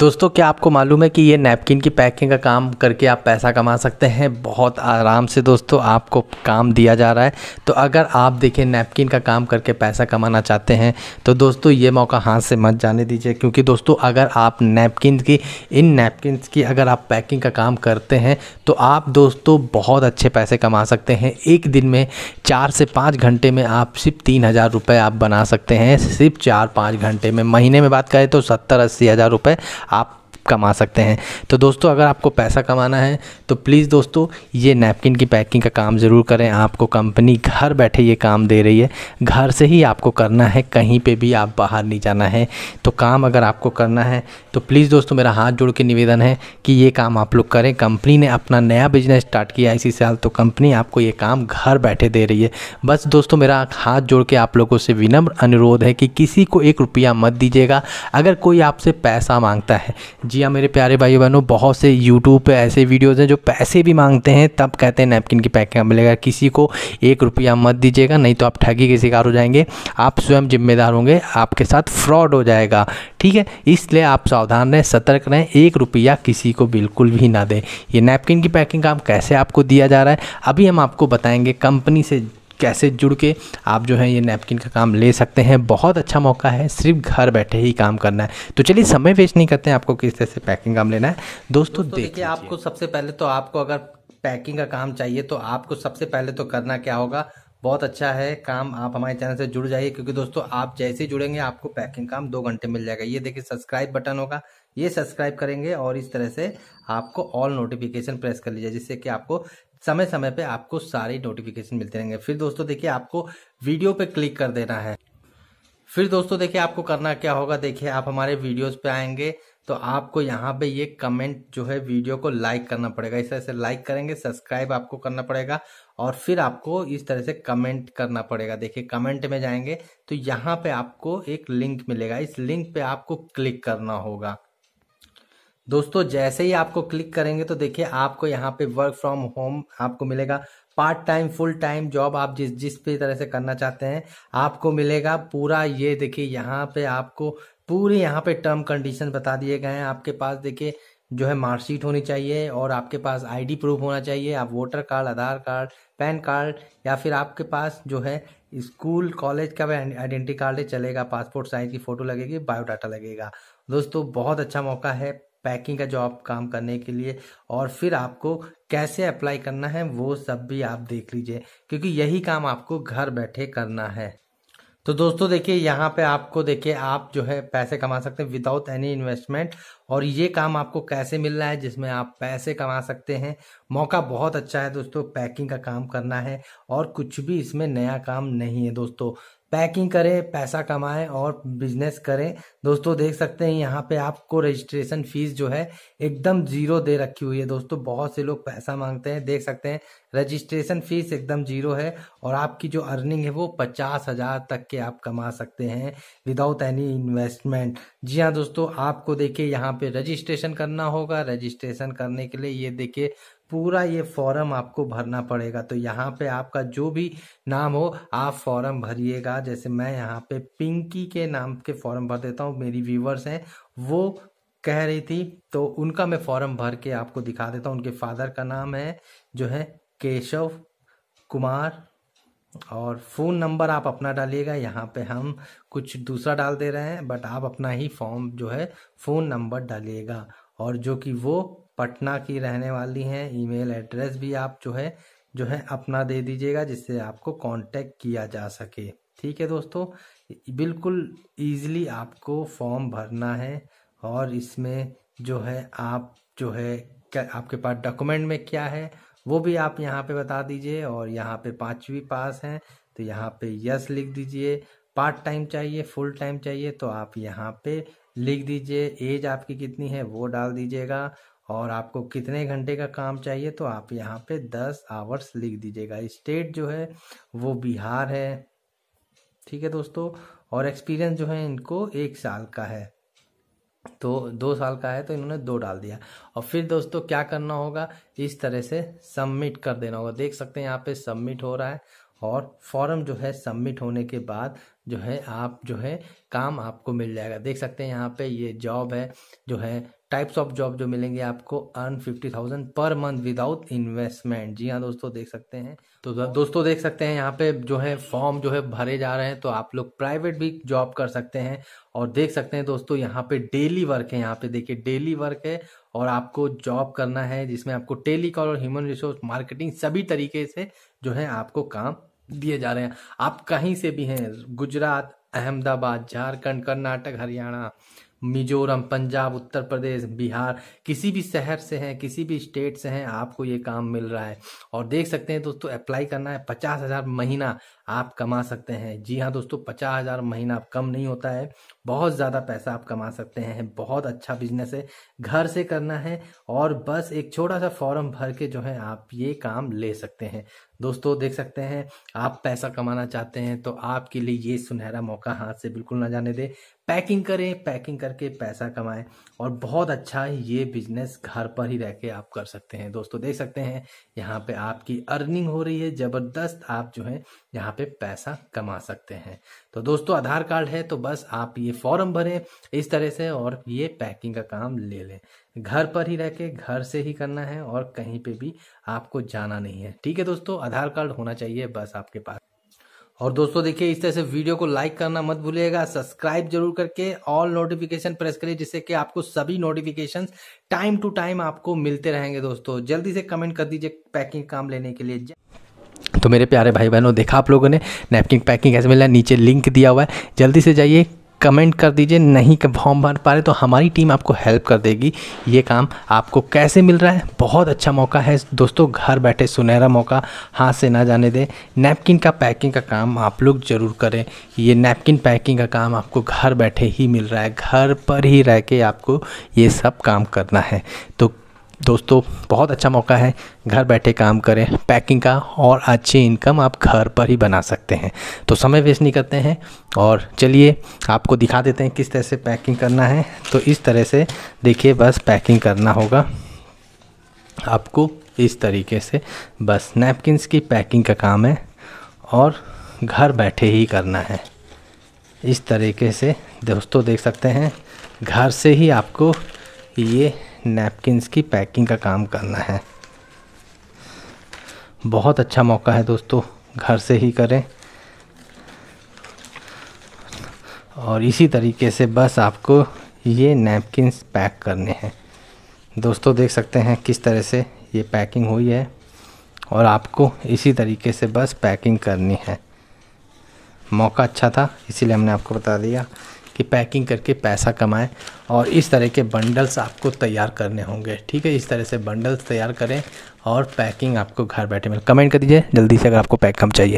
दोस्तों क्या आपको मालूम है कि ये नैपकिन की पैकिंग का काम करके आप पैसा कमा सकते हैं बहुत आराम से दोस्तों आपको काम दिया जा रहा है तो अगर आप देखिए नैपकिन का काम करके पैसा कमाना चाहते हैं तो दोस्तों ये मौका हाथ से मत जाने दीजिए क्योंकि दोस्तों अगर आप नैपकिन की इन नैपकिन की अगर आप पैकिंग का काम करते हैं तो आप दोस्तों बहुत अच्छे पैसे कमा सकते हैं एक दिन में चार से पाँच घंटे में आप सिर्फ तीन हज़ार रुपये आप बना सकते हैं सिर्फ चार पाँच घंटे में महीने में बात करें तो सत्तर अस्सी हज़ार रुपये ab कमा सकते हैं तो दोस्तों अगर आपको पैसा कमाना है तो प्लीज़ दोस्तों ये नैपकिन की पैकिंग का काम ज़रूर करें आपको कंपनी घर बैठे ये काम दे रही है घर से ही आपको करना है कहीं पे भी आप बाहर नहीं जाना है तो काम अगर आपको करना है तो प्लीज़ दोस्तों मेरा हाथ जोड़ के निवेदन है कि ये काम आप लोग करें कंपनी ने अपना नया बिजनेस स्टार्ट किया इसी साल तो कंपनी आपको ये काम घर बैठे दे रही है बस दोस्तों मेरा हाथ जोड़ के आप लोगों से विनम्र अनुरोध है कि किसी को एक रुपया मत दीजिएगा अगर कोई आपसे पैसा मांगता है जी हाँ मेरे प्यारे भाई बहनों बहुत से यूट्यूब पे ऐसे वीडियोज़ हैं जो पैसे भी मांगते हैं तब कहते हैं नैपकिन की पैकिंग मिलेगा किसी को एक रुपया मत दीजिएगा नहीं तो आप ठगी के शिकार हो जाएंगे आप स्वयं जिम्मेदार होंगे आपके साथ फ्रॉड हो जाएगा ठीक है इसलिए आप सावधान रहें सतर्क रहें एक रुपया किसी को बिल्कुल भी ना दें ये नैपकिन की पैकिंग काम कैसे आपको दिया जा रहा है अभी हम आपको बताएँगे कंपनी से कैसे जुड़ के आप जो है ये नैपकिन का काम ले सकते हैं बहुत अच्छा मौका है सिर्फ घर बैठे ही काम करना है तो चलिए समय वेस्ट नहीं करते हैं आपको किस तरह से पैकिंग काम लेना है दोस्तों, देखिए आपको सबसे पहले तो आपको अगर पैकिंग का काम चाहिए तो आपको सबसे पहले तो करना क्या होगा बहुत अच्छा है काम आप हमारे चैनल से जुड़ जाइए क्योंकि दोस्तों आप जैसे जुड़ेंगे आपको पैकिंग काम दो घंटे मिल जाएगा ये देखिए सब्सक्राइब बटन होगा ये सब्सक्राइब करेंगे और इस तरह से आपको ऑल नोटिफिकेशन प्रेस कर लीजिए जिससे कि आपको समय समय पे आपको सारे नोटिफिकेशन मिलते रहेंगे फिर दोस्तों देखिए आपको वीडियो पे क्लिक कर देना है फिर दोस्तों देखिए आपको करना क्या होगा देखिए आप हमारे वीडियोस पे आएंगे तो आपको यहाँ पे ये कमेंट जो है वीडियो को लाइक करना पड़ेगा इस तरह से लाइक करेंगे सब्सक्राइब आपको करना पड़ेगा और फिर आपको इस तरह से कमेंट करना पड़ेगा देखिए कमेंट में जाएंगे तो यहाँ पे आपको एक लिंक मिलेगा इस लिंक पे आपको क्लिक करना होगा दोस्तों जैसे ही आपको क्लिक करेंगे तो देखिए आपको यहाँ पे वर्क फ्रॉम होम आपको मिलेगा part time full time job आप जिस जिस भी तरह से करना चाहते हैं आपको मिलेगा पूरा ये देखिए यहाँ पे आपको पूरी यहाँ पे टर्म कंडीशन बता दिए गए हैं आपके पास देखिए जो है मार्कशीट होनी चाहिए और आपके पास आईडी प्रूफ होना चाहिए आप voter card Aadhaar card PAN card या फिर आपके पास जो है स्कूल कॉलेज का भी आइडेंटिटी कार्ड चलेगा पासपोर्ट साइज की फ़ोटो लगेगी बायोडाटा लगेगा दोस्तों बहुत अच्छा मौका है पैकिंग का जॉब काम करने के लिए और फिर आपको कैसे अप्लाई करना है वो सब भी आप देख लीजिए क्योंकि यही काम आपको घर बैठे करना है तो दोस्तों देखिए यहाँ पे आपको देखिए आप जो है पैसे कमा सकते हैं विदाउट एनी इन्वेस्टमेंट और ये काम आपको कैसे मिल रहा है जिसमें आप पैसे कमा सकते हैं मौका बहुत अच्छा है दोस्तों पैकिंग का काम करना है और कुछ भी इसमें नया काम नहीं है दोस्तों पैकिंग करें पैसा कमाएं और बिजनेस करें दोस्तों देख सकते हैं यहाँ पे आपको रजिस्ट्रेशन फीस जो है एकदम जीरो दे रखी हुई है दोस्तों बहुत से लोग पैसा मांगते हैं देख सकते हैं रजिस्ट्रेशन फीस एकदम जीरो है और आपकी जो अर्निंग है वो पचास हजार तक के आप कमा सकते हैं विदाउट एनी इन्वेस्टमेंट जी हाँ दोस्तों आपको देखिए यहाँ पे रजिस्ट्रेशन करना होगा रजिस्ट्रेशन करने के लिए ये देखिए पूरा ये फॉर्म आपको भरना पड़ेगा तो यहाँ पे आपका जो भी नाम हो आप फॉर्म भरिएगा जैसे मैं यहाँ पे पिंकी के नाम के फॉर्म भर देता हूँ मेरी व्यूवर्स हैं वो कह रही थी तो उनका मैं फॉर्म भर के आपको दिखा देता हूँ उनके फादर का नाम है जो है केशव कुमार और फ़ोन नंबर आप अपना डालिएगा यहाँ पे हम कुछ दूसरा डाल दे रहे हैं बट आप अपना ही फॉर्म जो है फ़ोन नंबर डालिएगा और जो कि वो पटना की रहने वाली हैं ईमेल एड्रेस भी आप जो है जो है अपना दे दीजिएगा जिससे आपको कांटेक्ट किया जा सके ठीक है दोस्तों बिल्कुल ईजिली आपको फॉर्म भरना है और इसमें जो है आप जो है क्या आपके पास डॉक्यूमेंट में क्या है वो भी आप यहाँ पे बता दीजिए और यहाँ पे पाँचवीं पास हैं तो यहाँ पे यस लिख दीजिए पार्ट टाइम चाहिए फुल टाइम चाहिए तो आप यहाँ पे लिख दीजिए एज आपकी कितनी है वो डाल दीजिएगा और आपको कितने घंटे का काम चाहिए तो आप यहाँ पे दस आवर्स लिख दीजिएगा स्टेट जो है वो बिहार है ठीक है दोस्तों और एक्सपीरियंस जो है इनको एक साल का है तो दो साल का है तो इन्होंने दो डाल दिया और फिर दोस्तों क्या करना होगा इस तरह से सबमिट कर देना होगा देख सकते हैं यहाँ पे सबमिट हो रहा है और फॉर्म जो है सबमिट होने के बाद जो है आप जो है काम आपको मिल जाएगा देख सकते हैं यहाँ पे ये जॉब है जो है टाइप्स ऑफ जॉब जो मिलेंगे आपको earn fifty thousand per month without investment जी हाँ दोस्तों देख सकते हैं तो दोस्तों देख सकते हैं यहाँ पे जो है फॉर्म जो है भरे जा रहे हैं तो आप लोग प्राइवेट भी जॉब कर सकते हैं और देख सकते हैं दोस्तों यहाँ पे डेली वर्क है यहाँ पे देखिए डेली वर्क है और आपको जॉब करना है जिसमें आपको टेलीकॉल और ह्यूमन रिसोर्स मार्केटिंग सभी तरीके से जो है आपको काम दिए जा रहे हैं आप कहीं से भी हैं गुजरात अहमदाबाद झारखंड कर्नाटक हरियाणा मिजोरम पंजाब उत्तर प्रदेश बिहार किसी भी शहर से हैं किसी भी स्टेट से हैं आपको ये काम मिल रहा है और देख सकते हैं दोस्तों अप्लाई करना है पचास हज़ार महीना आप कमा सकते हैं जी हाँ दोस्तों पचास हज़ार महीना कम नहीं होता है बहुत ज़्यादा पैसा आप कमा सकते हैं बहुत अच्छा बिजनेस है घर से करना है और बस एक छोटा सा फॉर्म भर के जो है आप ये काम ले सकते हैं दोस्तों देख सकते हैं आप पैसा कमाना चाहते हैं तो आपके लिए ये सुनहरा मौका हाथ से बिल्कुल ना जाने दे पैकिंग करें पैकिंग करके पैसा कमाएं और बहुत अच्छा ये बिजनेस घर पर ही रह के आप कर सकते हैं दोस्तों देख सकते हैं यहाँ पे आपकी अर्निंग हो रही है ज़बरदस्त आप जो है यहाँ पे पैसा कमा सकते हैं तो दोस्तों आधार कार्ड है तो बस आप ये फॉर्म भरें इस तरह से और ये पैकिंग का काम ले लें घर पर ही रह के घर से ही करना है और कहीं पे भी आपको जाना नहीं है ठीक है दोस्तों आधार कार्ड होना चाहिए बस आपके पास और दोस्तों देखिए इस तरह से वीडियो को लाइक करना मत भूलिएगा सब्सक्राइब जरूर करके ऑल नोटिफिकेशन प्रेस करिए जिससे कि आपको सभी नोटिफिकेशन टाइम टू टाइम आपको मिलते रहेंगे दोस्तों जल्दी से कमेंट कर दीजिए पैकिंग काम लेने के लिए तो मेरे प्यारे भाई बहनों देखा आप लोगों ने नैपकिन पैकिंग कैसे मिला नीचे लिंक दिया हुआ है जल्दी से जाइए कमेंट कर दीजिए नहीं फॉर्म भर पा रहे तो हमारी टीम आपको हेल्प कर देगी ये काम आपको कैसे मिल रहा है बहुत अच्छा मौका है दोस्तों घर बैठे सुनहरा मौका हाथ से ना जाने दें नैपकिन का पैकिंग का काम आप लोग ज़रूर करें ये नैपकिन पैकिंग का काम आपको घर बैठे ही मिल रहा है घर पर ही रह के आपको ये सब काम करना है तो दोस्तों बहुत अच्छा मौका है घर बैठे काम करें पैकिंग का और अच्छी इनकम आप घर पर ही बना सकते हैं तो समय वेस्ट नहीं करते हैं और चलिए आपको दिखा देते हैं किस तरह से पैकिंग करना है तो इस तरह से देखिए बस पैकिंग करना होगा आपको इस तरीके से बस नैपकिनस की पैकिंग का काम है और घर बैठे ही करना है इस तरीके से दोस्तों देख सकते हैं घर से ही आपको ये नैपकिनस की पैकिंग का काम करना है बहुत अच्छा मौका है दोस्तों घर से ही करें और इसी तरीके से बस आपको ये नैपकिनस पैक करने हैं दोस्तों देख सकते हैं किस तरह से ये पैकिंग हुई है और आपको इसी तरीके से बस पैकिंग करनी है मौका अच्छा था इसीलिए हमने आपको बता दिया कि पैकिंग करके पैसा कमाएं और इस तरह के बंडल्स आपको तैयार करने होंगे ठीक है इस तरह से बंडल्स तैयार करें और पैकिंग आपको घर बैठे मिले कमेंट कर दीजिए जल्दी से अगर आपको पैक कम चाहिए